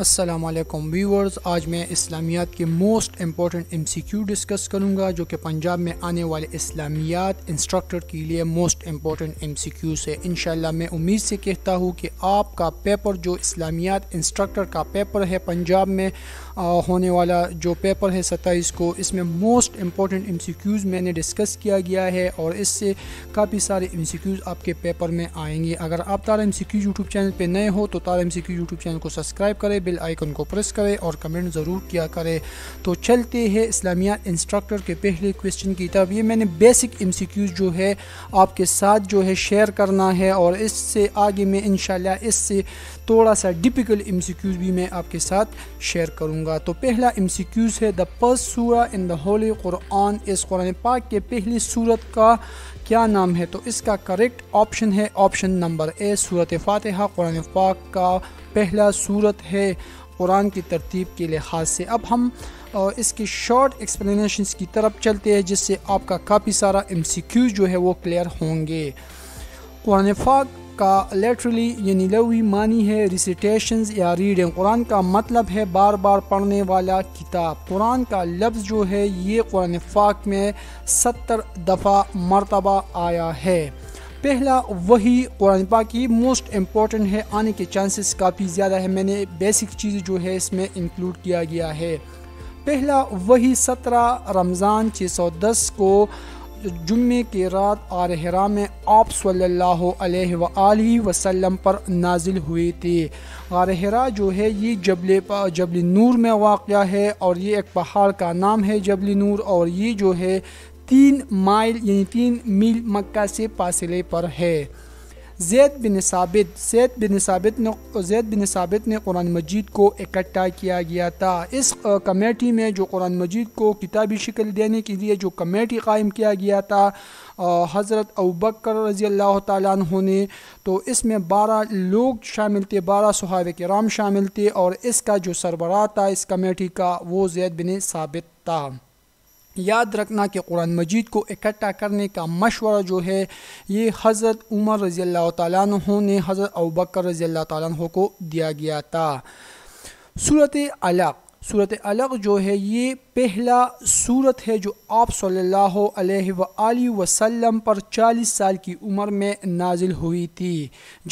Aslam viewers आज मैं इस्लामियात के most important M C Q discuss करूँगा जो कि पंजाब में आने वाले इस्लामियात इंस्ट्रक्टर के लिए most important M C Q से इन मैं उम्मीद से कहता हूँ कि आपका पेपर जो इस्लामियात इंस्ट्रक्टर का पेपर है पंजाब में होने वाला जो पेपर है सत्ताईस को इसमें मोस्ट इम्पॉर्टेंट एम मैंने डिस्कस किया गया है और इससे काफ़ी सारे एम आपके पेपर में आएंगे अगर आप Tara M C YouTube channel पर नए हो तो Tara M C YouTube channel को सब्सक्राइब करें बिल आइकन को प्रेस करें और कमेंट ज़रूर किया करें तो चलते हैं इस्लामिया इंस्ट्रक्टर के पहले क्वेश्चन की तब ये मैंने बेसिक एम जो है आपके साथ जो है शेयर करना है और इससे आगे मैं इन इससे थोड़ा सा डिपिकल एम भी मैं आपके साथ शेयर करूँगा करूंगा तो पहला एम सी क्यूज़ है द फर्स्ट सूरा इन द होली कुरान इस कुरान पाक के पहली सूरत का क्या नाम है तो इसका करेक्ट ऑप्शन है ऑप्शन नंबर ए सूरत फातहा कुरान पाक का पहला सूरत है कुरान की तरतीब के लिहाज से अब हम इसकी शॉर्ट एक्सप्लेनेशंस की तरफ चलते हैं जिससे आपका काफ़ी सारा एम जो है वो क्लियर होंगे कुरान पाक का लेटरली यानी लवी मानी है रिसिटेशंस या रीडिंग कुरान का मतलब है बार बार पढ़ने वाला किताब कुरान का लफ्ज़ जो है ये कुरान फाक में सत्तर दफ़ा मरतबा आया है पहला वही कुरान पाक ही मोस्ट इम्पॉर्टेंट है आने के चांसेस काफ़ी ज़्यादा है मैंने बेसिक चीज़ जो है इसमें इंक्लूड किया गया है पहला वही सत्रह रमज़ान दस को जुम्मे के रात आर हरा में आप सल्लल्लाहु अलैहि वसल्लम पर नाजिल हुई थी आर हरा जो है ये जबल जबल नूर में वाक़ है और ये एक पहाड़ का नाम है जबल नूर और ये जो है तीन माइल यानी तीन मील मक्का से फासिले पर है जैद बिन साबित जैद बिन साबित ने जैद बिन साबित ने कुरान मजीद को इकट्ठा किया गया था इस कमेटी में जो कुरान मजीद को किताबी शिकल देने के लिए जो कमेटी कायम किया गया था हज़रत अबकर रज़ी अल्लाह तु ने तो इसमें बारह लोग शामिल थे बारह सहाब राम शामिल थे और इसका जो सरबरा था इस कमेटी का वो जैद बिन साबित था याद रखना कि कुरान मजीद को इकट्ठा करने का मशवरा जो है ये हज़रत उमर रज़ी अल्लाह तु ने हज़रत अबकर रज़ी अल्लाह तु को दिया गया था सूरत अलाक़ सूरत अलग जो है ये पहला सूरत है जो आप सल्लल्लाहु अलैहि वसल्लम पर 40 साल की उम्र में नाजिल हुई थी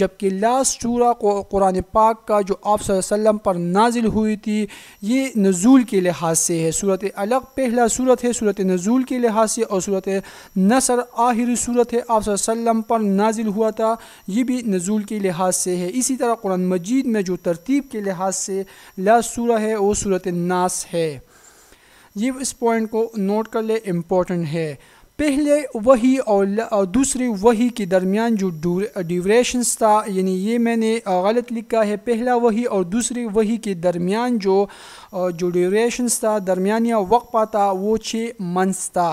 जबकि लास्ट सूरा कुरान पाक का जो आप वसल्लम पर नाजिल हुई थी ये नज़ूल के लिहाज से है सूरत अलग पहला सूरत है सूरत नज़ूल के लिहाज से और सूरत नसर आखिरी सूरत है आप वसल्लम पर नाजिल हुआ था ये भी नज़ूल के लिहाज से है इसी तरह कुरान मजीद में जो तरतीब के लिहाज से लास्ट सूरा है वो सूरत सूरत नास है ये इस पॉइंट को नोट कर ले इम्पोर्टेंट है पहले वही और दूसरे वही के दरमियान जो ड्यूरेशंस था यानी ये मैंने गलत लिखा है पहला वही और दूसरे वही के दरमियान जो जो ड्यूरेशंस था दरमियानिया वक्फा पाता वो छः मंथ्स था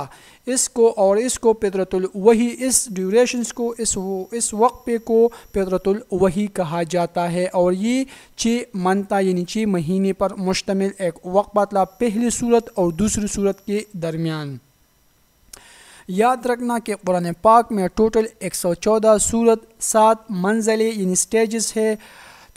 इसको और इसको पितरतुल वही इस ड्यूरेशंस को इस वो, इस पे को पितरतुल वही कहा जाता है और ये छः था यानी छः महीने पर मुश्तमिल एक वक्फा पाता पहली सूरत और दूसरी सूरत के दरमियान याद रखना कि कुरान पाक में टोटल 114 सूरत सात मंजिलें इन स्टेजेस है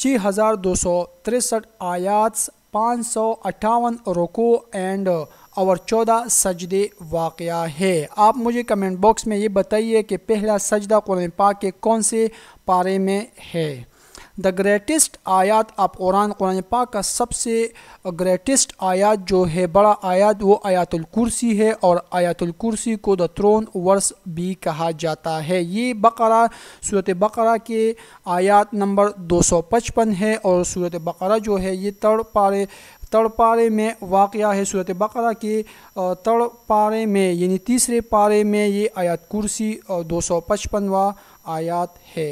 छः हज़ार दो सौ तिरसठ आयात पाँच सौ अट्ठावन रुको एंड और चौदह सजदे वाक़ है आप मुझे कमेंट बॉक्स में ये बताइए कि पहला सजदा कुरान पाक के कौन से पारे में है द ग्रेटेस्ट आयात आप कुरान कुरान पाक का सबसे ग्रेटेस्ट आयात जो है बड़ा आयात वो आयातुल कुर्सी है और आयातुल कुर्सी को द थ्रोन वर्स भी कहा जाता है ये बकरा सूरत बकरा के आयात नंबर 255 है और सूरत बकरा जो है ये तड़ पारे तड़ पारे में वाक़ है सूरत बकरा के तड़ पारे में यानी तीसरे पारे में ये आयात कुर्सी दो सौ पचपनवा आयात है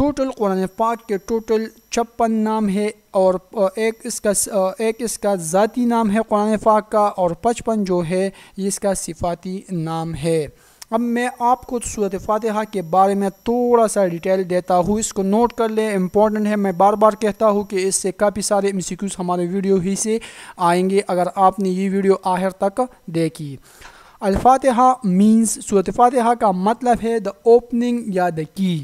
टोटल कुरान पाक के टोटल छप्पन नाम है और एक इसका एक इसका ज़ाती नाम है कुरान पाक का और पचपन जो है इसका सिफाती नाम है अब मैं आपको सूरत फातहा के बारे में थोड़ा सा डिटेल देता हूँ इसको नोट कर लें इम्पॉर्टेंट है मैं बार बार कहता हूँ कि इससे काफ़ी सारे एम हमारे वीडियो ही से आएंगे अगर आपने ये वीडियो आखिर तक देखी अलफातहा मीन्स सूरत फातहा का मतलब है द ओपनिंग या द की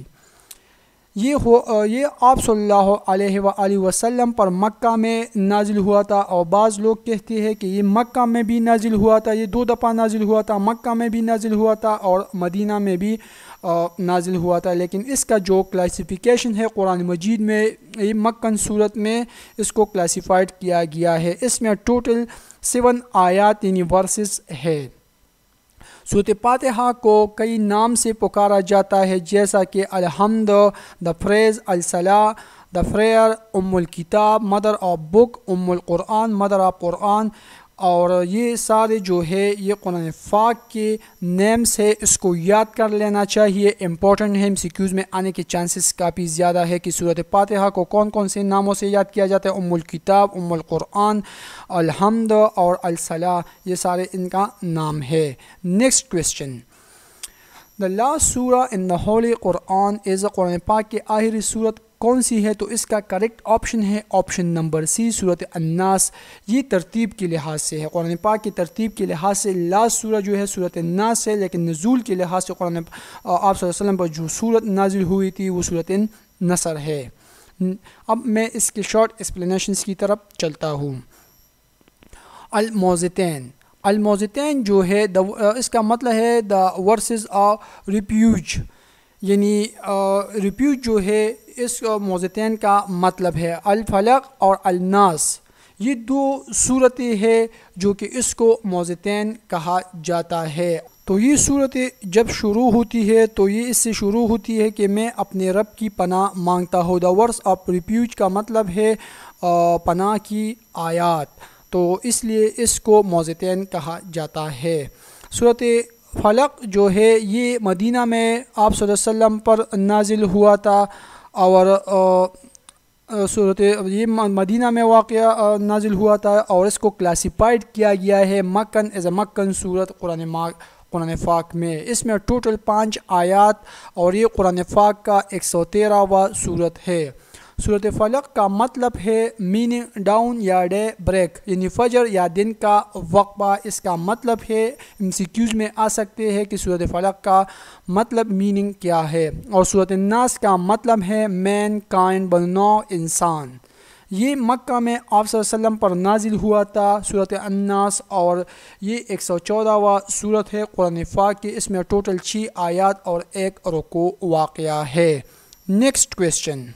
ये हो ये आप सल्लल्लाहु अलैहि वसल्लम पर मक्का में नाजिल हुआ था और बाज़ लोग कहते हैं कि ये मक्का में भी नाजिल हुआ था ये दो दफ़ा नाजिल हुआ था मक्का में भी नाजिल हुआ था और मदीना में भी नाजिल हुआ था लेकिन इसका जो क्लासिफिकेशन है कुरान मजीद में ये मक्कन सूरत में इसको क्लासिफाइड किया गया है इसमें टोटल सेवन आयात यानी वर्सेस है सूत पातहा को कई नाम से पुकारा जाता है जैसा कि Alhamd the praise Alsalah the prayer Ummul Kitab mother of book Ummul Quran mother of Quran और ये सारे जो है ये कुरान फ़ाक के नेम्स है इसको याद कर लेना चाहिए इम्पोर्टेंट है एम में आने के चांसेस काफ़ी ज़्यादा है कि सूरत फातहा को कौन कौन से नामों से याद किया जाता है उम्मुल किताब उम्मुल कुरान अलहमद और अलसला ये सारे इनका नाम है next question the last surah in the holy Quran as Quran पाक के ki सूरत कौन सी है तो इसका करेक्ट ऑप्शन है ऑप्शन नंबर सी सूरत अन्नास ये तरतीब के लिहाज से है कुरान पाक की तरतीब के लिहाज से लास्ट सूरत जो है सूरत अन्नास है लेकिन नज़ूल के लिहाज से कुरान आप वसल्लम पर जो सूरत नाजिल हुई थी वो सूरत नसर है अब मैं इसके शॉर्ट एक्सप्लेनेशन की तरफ चलता हूँ अलमोज़तैन अलमोज़तैन जो है द, इसका मतलब है द वर्सेस ऑफ रिप्यूज यानी रिप्यूज जो है इस मोजतन का मतलब है अलफलक और अलनास ये दो सूरतें हैं जो कि इसको मोजतन कहा जाता है तो ये सूरत जब शुरू होती है तो ये इससे शुरू होती है कि मैं अपने रब की पनाह मांगता हूँ दर्स ऑफ रिप्यूज का मतलब है पनाह की आयात तो इसलिए इसको मोजतन कहा जाता है सूरत फलक जो है ये मदीना में आप वसल्लम पर नाजिल हुआ था और सूरत ये मदीना में वाक़ नाजिल हुआ था और इसको क्लासीफाइड किया गया है मक्कन एज़ मक्कन सूरत कुरान माक कुरान फ़ाक में इसमें टोटल पाँच आयात और ये कुरान फ़ाक का एक सौ तेरहवा सूरत है सूरत फ़लक का मतलब है मीन डाउन या डे ब्रेक यानी फजर या दिन का वक्बा इसका मतलब है एम सी क्यूज में आ सकते हैं कि सूरत फ़लक का मतलब मीनिंग क्या है और सूरत नास का मतलब है मैन काइन नो इंसान ये मक्का में आप पर नाजिल हुआ था सूरत अन्नास और ये एक सौ चौदहवा सूरत है कुरान फ़ाक की इसमें टोटल छः आयात और एक रुको वाक़ है नेक्स्ट क्वेश्चन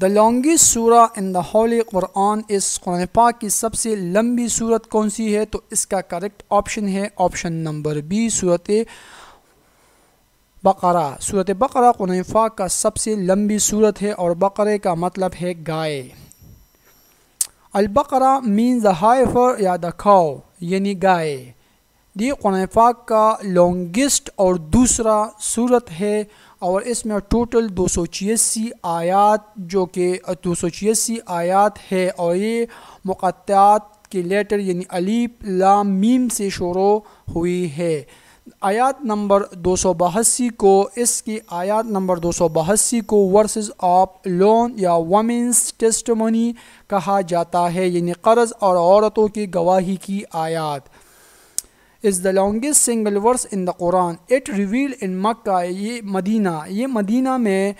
द लॉन्गेस्ट सूरा इन द होली क़ुरान इस कुरान पाक की सबसे लंबी सूरत कौन सी है तो इसका करेक्ट ऑप्शन है ऑप्शन नंबर बी सूरत बकरा सूरत बकरा कुरान पाक का सबसे लंबी सूरत है और बकरे का मतलब है गाय अलबकरा मीन द हाइफर या द खाओ यानी गाय दी कुरान पाक का लॉन्गेस्ट और दूसरा सूरत है और इसमें टोटल दो सौ छियासी आयात जो कि दो सौ छियासी आयात है और ये मक़ात के लेटर यानी अलीप लाम मीम से शुरू हुई है आयात नंबर दो सौ बहसी को इसकी आयात नंबर दो सौ बहसी को वर्सेस ऑफ लोन या वमेंस टेस्टमोनी कहा जाता है यानी कर्ज़ और औरतों की गवाही की आयात is the longest single verse in the Quran it reveal in Mecca ये मदीना ये मदीना में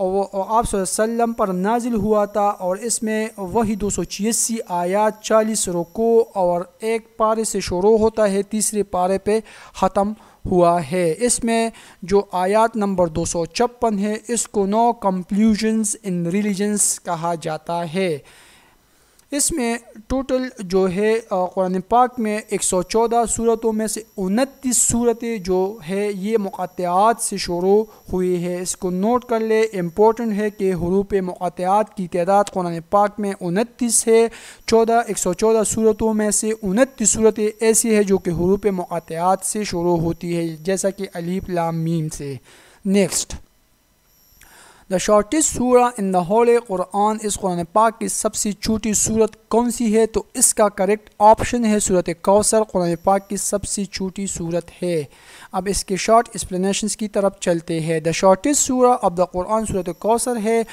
आप सल्लम पर नाजिल हुआ था और इसमें वही दो सौ छियासी आयात चालीस रुको और एक पारे से शुरू होता है तीसरे पारे पे ख़त्म हुआ है इसमें जो आयात नंबर दो सौ छप्पन है इसको नो कंक्लूजन्स इन रिलीजन्स कहा जाता है इसमें टोटल जो है कुरान पाक में एक सौ चौदह सूरतों में से उनतीस सूरतें जो है ये मक़ात से शुरू हुई है इसको नोट कर ले इम्पोर्टेंट है कि हरूप मक़ात की तादाद कुरान पाक में उनतीस है चौदह एक सौ चौदह सूरतों में से उनतीस सूरतें ऐसी है जो कि हरूप मक़ात से शुरू होती है जैसा कि अलीफ लामीम से नेक्स्ट द शॉर्टेस्ट सूरा इन द होल कुरान इस कुरान पाक की सबसे छोटी सूरत कौन सी है तो इसका करेक्ट ऑप्शन है सूरत कौसर कुरान पाक की सबसे छोटी सूरत है अब इसके शॉर्ट एक्सप्लेनेशन की तरफ चलते हैं द शॉर्टेस्ट सूर अब द कुरान सूरत कौसर है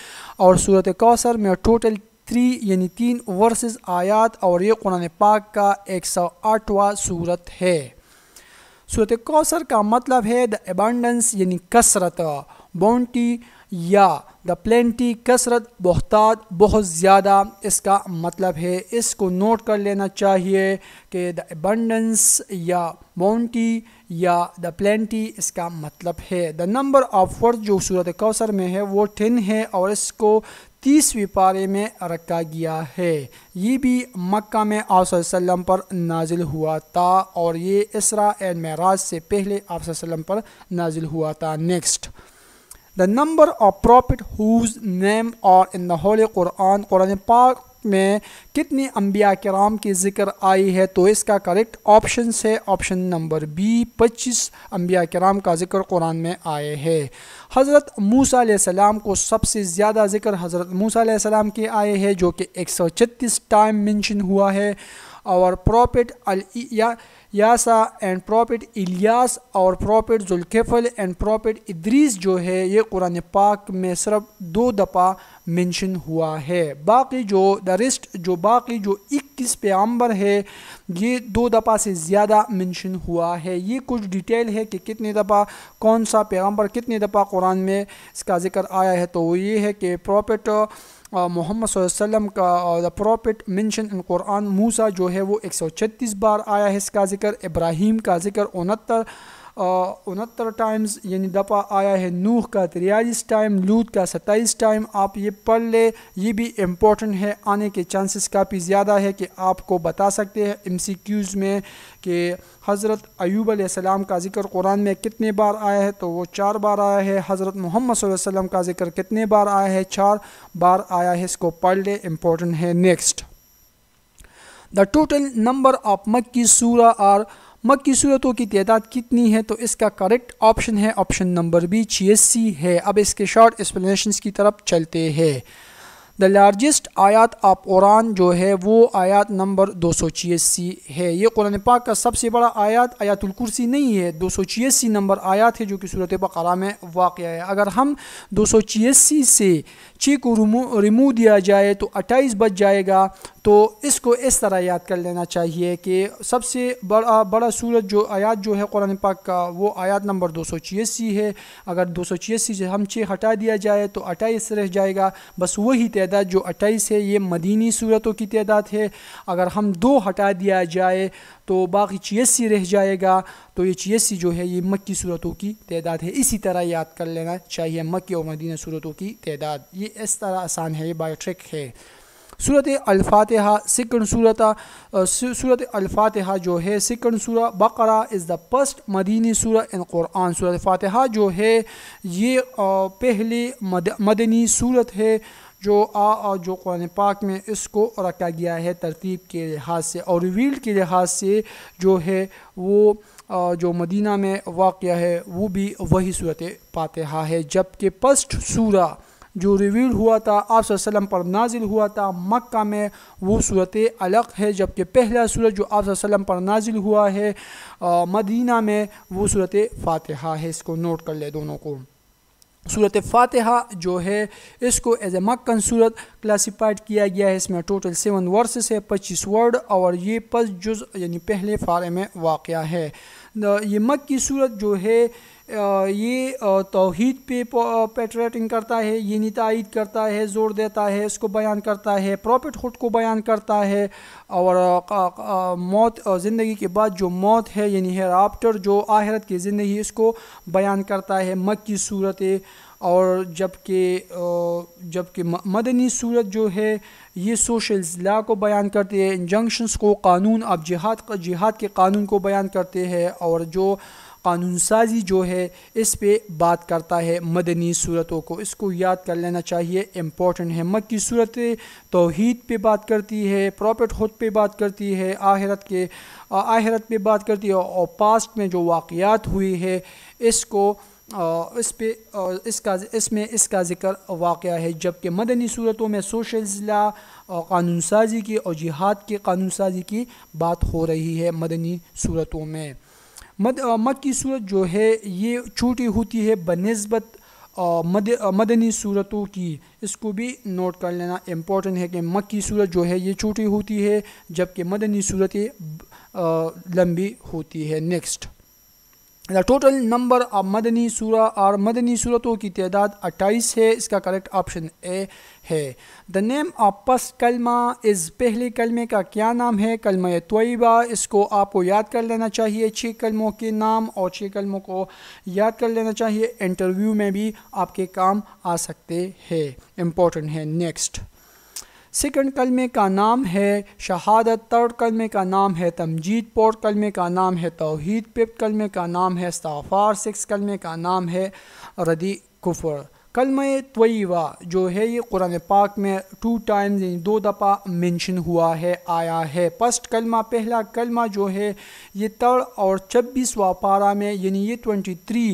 और सूरत कौसर में टोटल थ्री यानी तीन वर्सेस आयात और ये कुरान पाक का एक सौ आठवा सूरत है सूरत कौसर का मतलब है द एबानडेंस यानी कसरत बाउंटी या द प्लेंटी कसरत बहताद बहुत ज़्यादा इसका मतलब है इसको नोट कर लेना चाहिए कि द एबंडेंस या बाउंटी या द प्लेंटी इसका मतलब है द नंबर ऑफ वर्ड जो सूरत कौसर में है वो टेन है और इसको तीसवीं पारे में रखा गया है ये भी मक्का में आपलम पर नाजिल हुआ था और ये इसरा एंड महराज से पहले आपलम पर नाजिल हुआ था next the number of prophet whose name are in the whole Quran Quran पाक में कितनी अम्बिया कराम की ज़िक्र आई है तो इसका करेक्ट ऑप्शन है ऑप्शन नंबर बी पच्चीस अम्बिया कराम का जिक्र कुरान में आए है हज़रत मूसा सलाम को सबसे ज़्यादा जिक्र हज़रत मूसा सलाम के आए है जो कि एक सौ छत्तीस टाइम मेंशन हुआ है और प्रॉफिट अल या यासा एंड प्रॉपिट इलियास और prophet Zulkifl and prophet Idris जो है ये कुरान पाक में सिर्फ दो दफ़ा मेंशन हुआ है बाकी जो द रिस्ट जो बाकी जो इक्कीस पैम्बर है ये दो दफ़ा से ज़्यादा मेंशन हुआ है ये कुछ डिटेल है कि कितने दफ़ा कौन सा पैगम्बर कितने दफ़ा कुरान में इसका जिक्र आया है तो ये है कि प्रॉपिट मोहम्मद वसल्लम का the prophet mention in Quran Musa जो है वो 136 बार आया है इसका ज़िक्र इब्राहिम का ज़िक्र उनहत्तर उनहत्तर टाइम्स यानी दफ़ा आया है नूह का तिरयालीस टाइम लूत का सत्ताईस टाइम आप ये पढ़ ले ये भी इम्पोर्टेंट है आने के चांसेस काफ़ी ज़्यादा है कि आपको बता सकते हैं एमसीक्यूज़ में कि हज़रत अयूब सलाम का जिक्र कुरान में कितने बार आया है तो वो चार बार आया है हज़रत मोहम्मद वसल्लम का जिक्र कितने बार आया है चार बार आया है इसको पढ़ ले इम्पोर्टेंट है next the total number of Makki surah are मग की सूरतों की तादाद कितनी है तो इसका करेक्ट ऑप्शन है ऑप्शन नंबर बी छियासी है अब इसके शॉर्ट एक्सप्लेनेशन की तरफ चलते हैं द लार्जेस्ट आयत आप कुरान जो है वो आयत नंबर दो सौ छियासी है ये कुरान पाक का सबसे बड़ा आयत आयातुल कुर्सी नहीं है दो सौ छियासी नंबर आयत है जो कि सूरत बकरा में वाक़ है अगर हम दो सौ छियासी से ची को रिमू रिमूव दिया जाए तो अट्ठाईस बच जाएगा तो इसको इस तरह याद कर लेना चाहिए कि सबसे बड़ा बड़ा सूरत जो आयात जो है कुरान पाक का वो आयात नंबर दो सौ छियासी है अगर दो सौ छियासी से हम छः हटा दिया जाए तो अट्ठाईस रह जाएगा बस वही तय तदाद जो अट्ठाईस है ये मदीनी सूरतों की तदाद है अगर हम दो हटा दिया जाए तो बाकी छियासी रह जाएगा तो ये छियासी जो है ये मक्की सूरतों की तदाद है इसी तरह याद कर लेना चाहिए मक्की और मदीना सूरतों की तदाद ये इस तरह आसान है ये बायोट्रिक है सूरत अलफातः सिकन सूरत सूरत अलफातः जो है सिकन सूरा बकरा इज़ द फर्स्ट मदीनी सूर इन कुरान सूरत फातहा जो है ये पहले मद, मदनी सूरत है जो आ और जो कुरान पाक में इसको रखा गया है तरतीब के लिहाज से और वील्ड के लिहाज से जो है वो जो मदीना में वाक़ है वो भी वही सूरत फातहा है जबकि पस्ट सूरा जो रिवील हुआ था आप वसल्लम पर नाजिल हुआ था मक्का में वो सूरत अलग है जबकि पहला सूरज जो आप पर नाजिल हुआ है आ, मदीना में वो सूरत फातहा है इसको नोट कर ले दोनों को सूरत फातहा जो है इसको एज ए मक्कन सूरत क्लासीफाइड किया गया है इसमें टोटल सेवन वर्सेस है पच्चीस वर्ड और ये पस जुज़ यानी पहले फारे में वाक़ है ये मक की सूरत जो है ये तोहद पे पेट्रेटिंग करता है ये नतद करता है ज़ोर देता है इसको बयान करता है प्रॉफिट खुद को बयान करता है और मौत ज़िंदगी के बाद जो मौत है यानी हेराफ्टर जो आहरत की ज़िंदगी इसको बयान करता है मक की सूरत और जबकि जबकि मदनी सूरत जो है ये सोशल ला को बयान करती है इंजंक्शंस को कानून अब जिहाद जिहाद के कानून को बयान करते हैं और जो कानून साजी जो है इस पे बात करता है मदनी सूरतों को इसको याद कर लेना चाहिए इम्पोर्टेंट है मक्की सूरत तोहद पे बात करती है प्रॉपर्ट हुद पे बात करती है आहरत के आहरत पे बात करती है और पास्ट में जो वाक़ात हुई है इसको इस पे इसका इसमें इसका ज़िक्र वाक़ है जबकि मदनी सूरतों में सोशल ज़िला कानून साजी की और जिहाद की कानून साजी की बात हो रही है मदनी सूरतों में मद मद की सूरत जो है ये छोटी होती है बनस्बत मद मदनी सूरतों की इसको भी नोट कर लेना इम्पोर्टेंट है कि मक की सूरत जो है ये छोटी होती है जबकि मदनी सूरतें लंबी होती है next the total number of Madani surah और मदनी सूरतों की तादाद 28 है इसका करेक्ट ऑप्शन ए है द नेम ऑफ पस कलमा इस पहले कलमे का क्या नाम है कलम तोयबा इसको आपको याद कर लेना चाहिए छः कलमों के नाम और छः कलमों को याद कर लेना चाहिए इंटरव्यू में भी आपके काम आ सकते हैं इम्पोर्टेंट है नेक्स्ट सेकंड कलमे का नाम है शहादत थर्ड कलमे का नाम है तमजीद फोर्थ कलमे का नाम है तोहद फिफ्थ कलमे का नाम है इस्ताफ़ार सिक्स कलमे का नाम है रदी कुफर कलम तयबा जो है ये कुरान पाक में टू टाइम्स यानी दो दफ़ा मेंशन हुआ है आया है फर्स्ट कलमा पहला कलमा जो है ये तड़ और छब्बीसवा पारा में यानी ये ट्वेंटी थ्री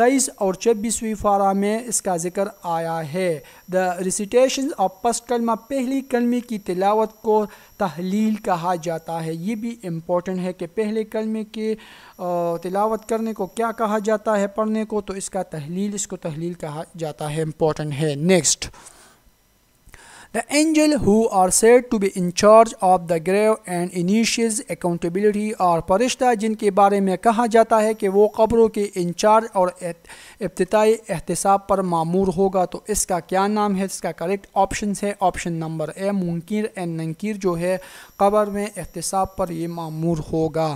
तेईस और छब्बीसवीं फारा में इसका जिक्र आया है द रिसिटेशन ऑफ पस्ट कलमा पहली कलमे की तिलावत को तहलील कहा जाता है ये भी इम्पोर्टेंट है कि पहले कलमे के तिलावत करने को क्या कहा जाता है पढ़ने को तो इसका तहलील इसको तहलील कहा जाता है इम्पोर्टेंट है next The angel who are said to be in charge of the grave and initiates accountability और फरिश्ता जिनके बारे में कहा जाता है कि वो कब्रों के इंचार्ज और इब्तदाई एहतसाब पर मामूर होगा तो इसका क्या नाम है इसका करेक्ट ऑप्शन है option number A Munkar and Nakir जो है कब्र में एहतसाब पर ये मामूर होगा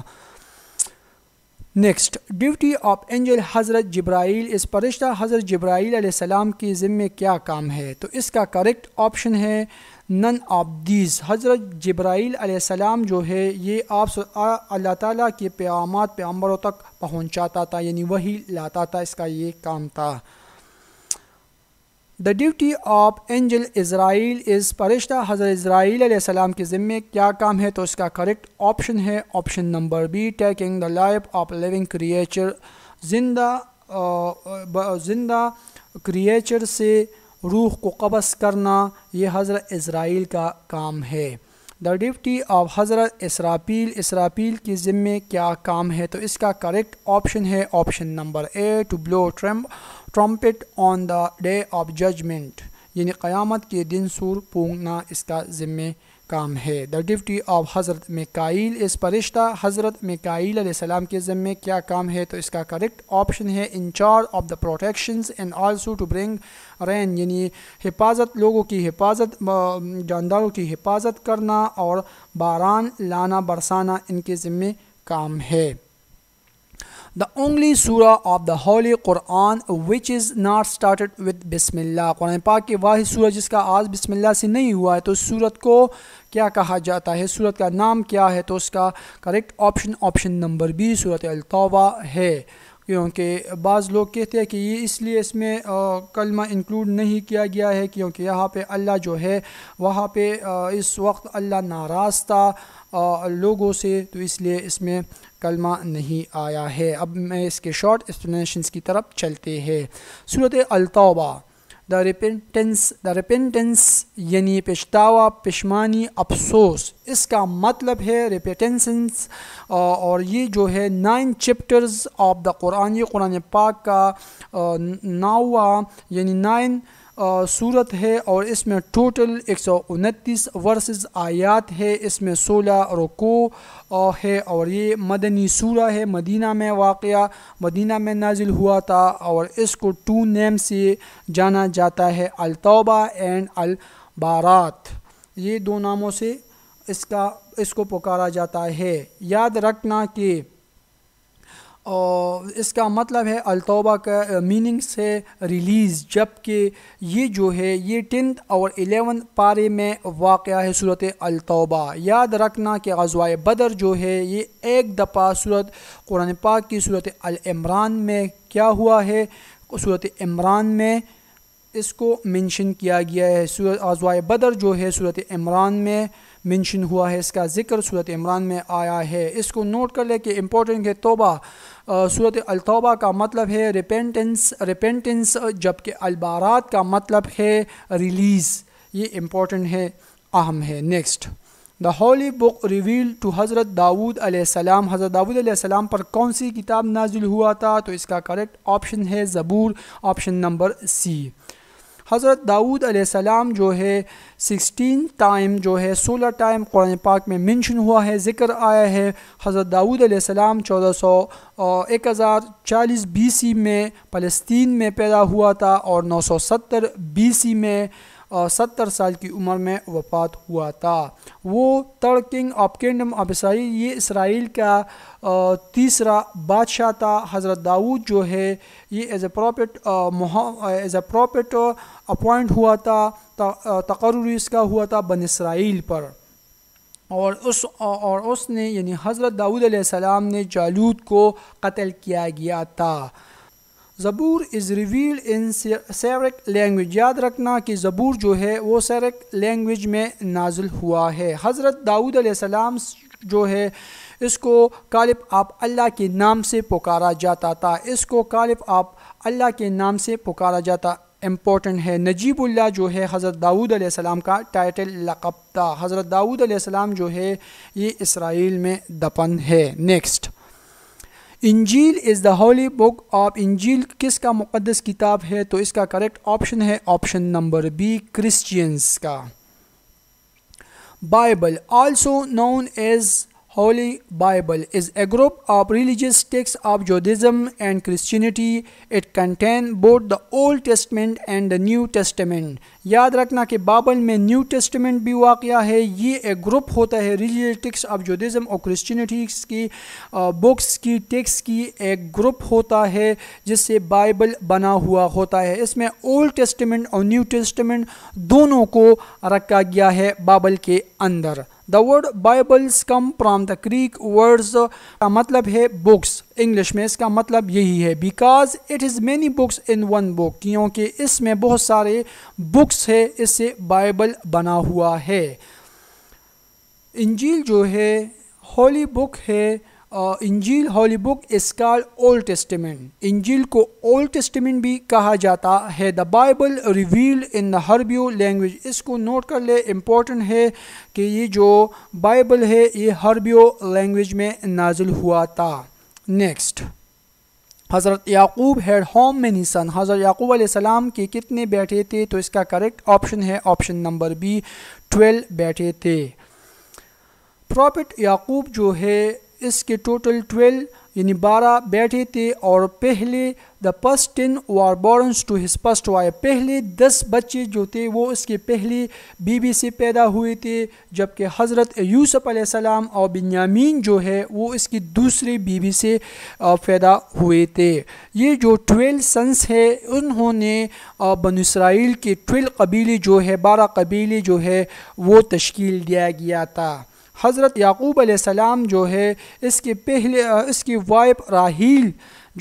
नेक्स्ट ड्यूटी ऑफ एंजल हज़रत जब्राइल इस फरिश्ता हज़रत जब्राइल सलाम के ज़िम्मे क्या काम है तो इसका करेक्ट ऑप्शन है none of these Hazrat Jibrail सलाम जो है ये आप अल्लाह ताला के पैगाम पैम्बरों तक पहुंचाता था यानी वही लाता था इसका ये काम था the duty of angel Israil इस फरिश्ता हज़र इसराइल के ज़िम्मे क्या काम है तो इसका करेक्ट ऑप्शन है option number B taking the life of living creature जिंदा जिंदा क्रिएचर से रूह को कबस करना ये हज़रत इसराइल का काम है द ड्यूटी ऑफ हज़रत इसरापील इसरापील के ज़िम्मे क्या काम है तो इसका करेक्ट ऑप्शन है option number A to blow trump trumpet on the day of judgement यानी क़यामत के दिन सूर पूंगना इसका ज़िम्मे काम है द डिप्टी ऑफ हज़रत मिकाइल इस परिश्ता हज़रत मकाइल सलाम के ज़िम्मे क्या काम है तो इसका करेक्ट ऑप्शन है in charge of the protection and also to bring rain यानी हिफाजत लोगों की हिफाजत जानदारों की हिफाजत करना और बारान लाना बरसाना इनके ज़िम्मे काम है the only surah of the holy Quran which is not started विद Bismillah कुरान पाक की वाहि सूरत जिसका आज बिस्मिल्लाह से नहीं हुआ है तो सूरत को क्या कहा जाता है सूरत का नाम क्या है तो उसका correct option option number B सूरत अलतवा है क्योंकि बाज़ लोग कहते हैं कि ये इसलिए इसमें कलमा इंक्लूड नहीं किया गया है क्योंकि यहाँ पे अल्लाह जो है वहाँ पे इस वक्त अल्लाह नाराज़ था लोगों से तो इसलिए इसमें कलमा नहीं आया है अब मैं इसके शॉर्ट एक्सप्लेशन की तरफ चलते हैं सूरत Altauba the repentance the repentance यानी पछतावा पेशमानी अफसोस इसका मतलब है रिपेटेंसेंस और ये जो है nine chapters of the Quran ये कुरान पाक का नावा यानी नाइन सूरत है और इसमें टोटल एक सौ उनतीस वर्सेज आयात है इसमें सोलह रुको है और ये मदनी सूरा है मदीना में वाक़ मदीना में नाजिल हुआ था और इसको टू नेम से जाना जाता है अलतौबा एंड अलबारात ये दो नामों से इसका इसको पुकारा जाता है याद रखना कि और इसका मतलब है अलतोबा का मीनिंग्स है रिलीज़ जबकि ये जो है ये टेंथ और एलेवन पारे में वाक़ है सूरत अलतोबा याद रखना कि गजवाए बदर जो है ये एक दफ़ा सूरत कुरान पाक की सूरत अलमरान में क्या हुआ है सूरत इमरान में इसको मेंशन किया गया है सूरत गजवाए बदर जो है सूरत इमरान में मेंशन हुआ है इसका जिक्र सूरत इमरान में आया है इसको नोट कर ले कि इम्पोर्टेंट है तोबा सूरत अलतोबा का मतलब है रिपेंटेंस रिपेंटेंस जबकि अलबारात का मतलब है रिलीज़ ये इम्पोर्टेंट है अहम है next the holy book reveal to Hazrat Dawood सलाम हज़रत दाऊद सलाम पर कौन सी किताब नाजिल हुआ था तो इसका करेक्ट ऑप्शन है ज़बूर ऑप्शन नंबर सी हज़रत दाऊद अलैहिस्सलाम जो है सिक्सटीन टाइम जो है सोलह टाइम कुरान पाक में मेंशन हुआ है ज़िक्र आया है हज़रत दाऊद अलैहिस्सलाम चौदह सौ एक हज़ार चालीस बी सी में फ़लस्तीन में पैदा हुआ था और नौ सौ सत्तर बी सी में सत्तर साल की उम्र में वफात हुआ था वो third king of kingdom of Israel ये इसराइल का तीसरा बादशाह था हज़रत दाऊद जो है ये as a prophet as a prophet appoint हुआ था तकर इसका हुआ था बन इसराइल पर और उस और उसने यानी हज़रत दाऊद ने जालूद को कत्ल किया गया था Zabur is revealed in Syriac language याद रखना कि ज़बूर जो है वो सैरक लैंग्वेज में नाजिल हुआ है हज़रत दाऊद सलाम जो है इसको कालिब आप अल्लाह के नाम से पुकारा जाता था इसको कालिब आप अल्लाह के नाम से पुकारा जाता इम्पोर्टेंट है नजीबुल्ला जो है हज़रत दाऊद सलाम का टाइटल लकब था हज़रत दाऊद सलाम जो है ये इसराइल में दफन है next Injil is the holy book of Injil किसका मुक़दस किताब है तो इसका करेक्ट ऑप्शन है ऑप्शन नंबर बी क्रिश्चियंस का Bible also known as Holy Bible is a group of religious texts of Judaism and Christianity. It contains both the Old Testament and the New Testament. याद रखना कि Bible में new testament भी वाक़ है ये एक ग्रुप होता है रिलीजियस टेक्स्ट ऑफ जुडिज़म और क्रिश्चियनिटीज़ की बुक्स की टेक्स की एक ग्रुप होता है जिससे बाइबल बना हुआ होता है इसमें ओल्ड टेस्टमेंट और न्यू टेस्टमेंट दोनों को रखा गया है बाइबल के अंदर the word Bibles come from the Greek words का मतलब है बुक्स इंग्लिश में इसका मतलब यही है because it is many books in one book क्योंकि इसमें बहुत सारे बुक्स है इससे बाइबल बना हुआ है इंजील जो है होली बुक है Injil holy book is called old testament Injil को ओल्ड टेस्टमेंट भी कहा जाता है the Bible revealed in the हरब्यू लैंग्वेज इसको नोट कर ले इम्पोर्टेंट है कि ये जो बाइबल है ये हरब्यू लैंग्वेज में नाजिल हुआ था नेक्स्ट हज़रत याकूब हैड होम में निसन हज़रत याकूब आसमाम के कितने बैठे थे तो इसका करेक्ट ऑप्शन है ऑप्शन नंबर बी ट्वेल्व बैठे थे प्रॉपिट याकूब जो है इसके टोटल ट्वेल्व यानी बारह बैठे थे और पहले the first ten were born to his first wife पहले दस बच्चे जो थे वो इसके पहले बीवी से पैदा हुए थे जबकि हज़रत यूसुफ सलाम और बिन्यामीन जो है वो इसकी दूसरी बीवी से पैदा हुए थे ये जो ट्वेल्व सन्स है उन्होंने बन इसराइल के ट्वेल्व कबीले जो है बारह कबीले जो है वो तश्कील दिया गया था हज़रत याकूब आसमाम जो है इसके पहले इसकी वाइफ राहील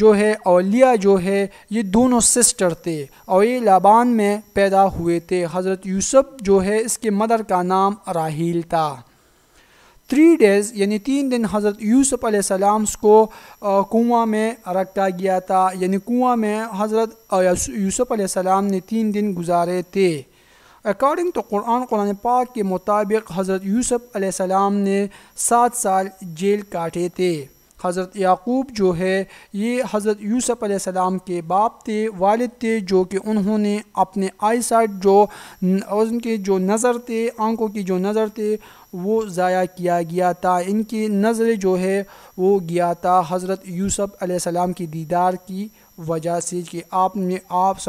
जो है और लिया जो है ये दोनों सिस्टर थे और ये लाबान में पैदा हुए थे हज़रत यूसुफ जो है इसके मदर का नाम राहील था थ्री डेज़ यानी तीन दिन हज़रत यूसुफ़ आसमाम को कुआँ में रखा गया था यानी कुआँ में हज़रत यूसुफ़ आसमाम ने तीन दिन गुजारे थे अकॉर्डिंग टू कुरान कुरान पाक के मुताबिक हज़रत यूसुफ अलैहिस्सलाम ने सात साल जेल काटे थे हज़रत याकूब जो है ये हज़रत यूसुफ अलैहिस्सलाम के बाप थे वालिद थे जो कि उन्होंने अपने आई साइड जो उनके जो नज़र थे आंखों की जो नज़र थे वो ज़ाया किया गया था इनकी नज़र जो है वो गया था हज़रत यूसफ़ सलाम की दीदार की वजह से कि आपने आप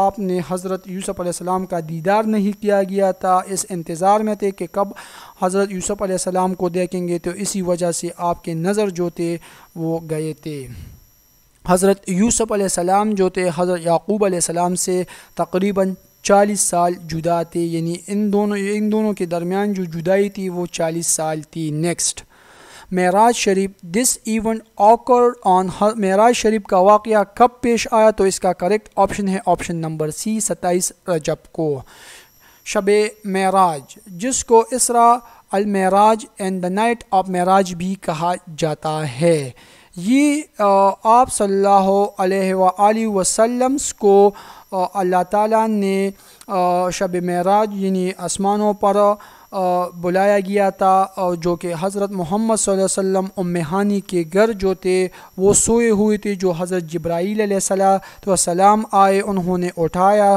आपने हज़रत यूसफ़ सलाम का दीदार नहीं किया गया था इस इंतज़ार में थे कि कब हज़रत यूसफ़ सलाम को देखेंगे तो इसी वजह से आपके नज़र जो थे वो गए थे हज़रत यूसफ़ सलाम जो थे हज़रत याकूब सलाम से तकरीबन चालीस साल जुदा थे यानी इन दोनों इन दोनों के दरमियान जो जुदाई थी वो चालीस साल थी next Meraj Sharif this event occur on Meraj Sharif का वाक़ कब पेश आया तो इसका करेक्ट ऑप्शन है ऑप्शन नंबर सी सत्ताईस रजब को शब महराज जिसको Isra Almiraj and the night of Meraj भी कहा जाता है ये आप सल्लल्लाहु अलैहि वसल्लम को अल्लाह ताला ने शब महराज यानी आसमानों पर बुलाया गया था और जो कि हज़रत मोहम्मद सल्लम उम्मानी के घर जो थे वो सोए हुए थे जो हज़रत जब्राईल तो सलाम आए उन्होंने उठाया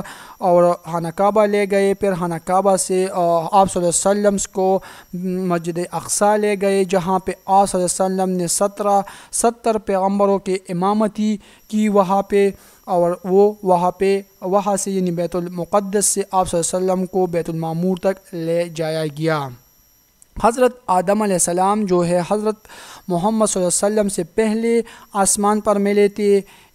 और हानकाबा ले गए फिर हानकाबा से आप वसल्लम को मस्जिद अक्सा ले गए जहाँ पे आप वसल्लम ने सत्रह सत्तर पैगम्बरों के इमामती की वहाँ पे और वो वहाँ पे वहाँ से यानी बैतुलमक़दस से आप वसल्लम को बैतुलमामूर तक ले जाया गया हज़रत आदम सलाम जो है हज़रत मोहम्मद वसल्लम से पहले आसमान पर मिले थे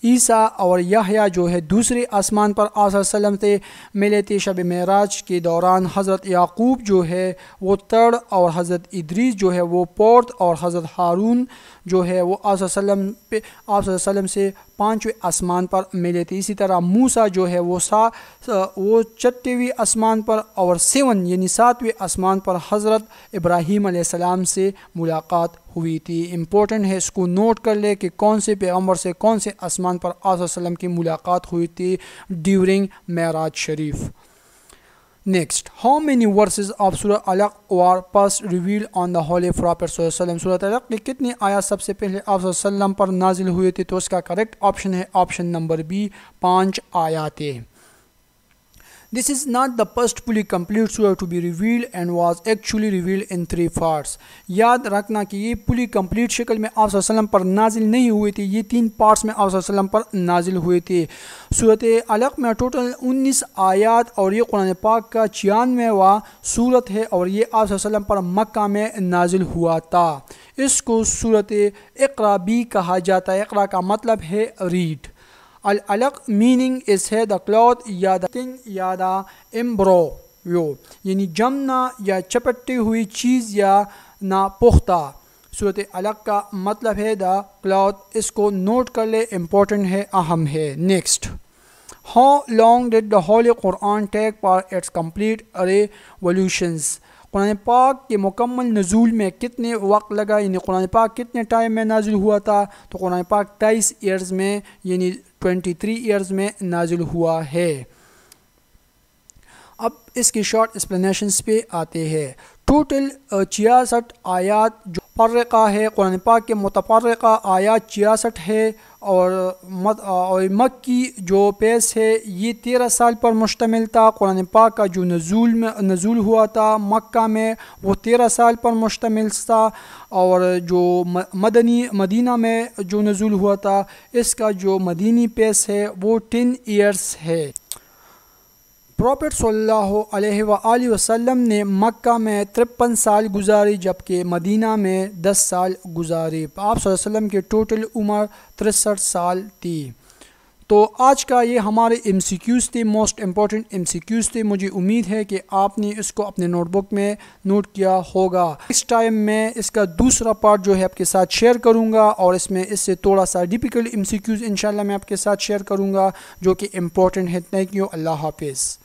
ईसा और यहया जो है दूसरे आसमान पर आसम से मिले थे शब मराज के दौरान हज़रत याकूब जो है वो तड़ और हज़रत इदरीस जो है वो पोर्त और हज़रत हारून जो है वो आसम पे आसम से पाँचवें आसमान पर मिले थे इसी तरह मूसा जो है वो सा वो छठवें आसमान पर और सेवन यानी सातवें आसमान पर हज़रत इब्राहीम सलाम से मुलाकात हुई थी इम्पोर्टेंट है इसको नोट कर ले कि कौन से पैगम्बर से कौन से आसमान मकान पर आसम की मुलाकात हुई थी during Meraj Sharif next how many verses of सूरत Alaq were past reveal on the Holy prophet सल्लम सूरत अलग की कितनी आया सबसे पहले आप पर नाजिल हुए थे तो उसका करेक्ट ऑप्शन है ऑप्शन नंबर बी पाँच आयातें This is not the first fully complete surah to be revealed and was actually revealed in three parts. याद रखना कि ये fully complete शक्ल में आप वसल्लम पर नाजिल नहीं हुए थे ये तीन पार्ट्स में आप वसल्लम पर नाजिल हुए थे सूरत अलग में टोटल 19 आयात और ये कुरान पाक का छियानवेवा सूरत है और ये आप वसल्लम पर मक्का में नाजिल हुआ था इसको सूरत इकरा भी कहा जाता है इकरा का मतलब है रीड अलग मीनिंग इस है द क्लॉथ या दिंग या द एम्ब्रो यो यानी जमना या चपटी हुई चीज़ या पुख्ता सूरत अलग का मतलब है द क्लॉथ इसको नोट कर ले इम्पोर्टेंट है अहम है next how long did the holy Quran take for its complete revolutions Quran पाक के मुकम्मल नज़ूल में कितने वक्त लगा यानी कुरान पाक कितने टाइम में नाजुल हुआ था तो कुरान पाक तेईस ईयर्स में यानी थ्री ईयर्स में नाजिल हुआ है अब इसकी शॉर्ट एक्सप्लेनेशंस पे आते हैं टोटल छियासठ आयात जो पर्रका है कुरान पाक के मुतपर्रका आयात छियासठ है और मत और मक की जो पेश है ये तेरह साल पर मुश्तमिल था कुरान पाक का जो नजूल में नजूल हुआ था मक्का में वो तेरह साल पर मुश्तमिल था और जो मदनी मदीना में जो नजूल हुआ था इसका जो मदीनी पेश है वो टेन ईयर्स है प्रॉफिट सल्ला अलैहि ने मक्का में तिरपन साल गुजारी जबकि मदीना में दस साल गुजारी आप वसल्लम की टोटल उम्र तिरसठ साल थी तो आज का ये हमारे एम सी क्यूज़ थे most important M C Qs थे मुझे उम्मीद है कि आपने इसको अपने नोटबुक में नोट किया होगा इस टाइम मैं इसका दूसरा पार्ट जो है आपके साथ शेयर करूंगा और इसमें इससे थोड़ा सा डिफिकल्ट एम सी क्यूज़ मैं आपके साथ शेयर करूंगा जो कि इम्पोर्टेंट है थैंक यू अल्लाह हाफिज़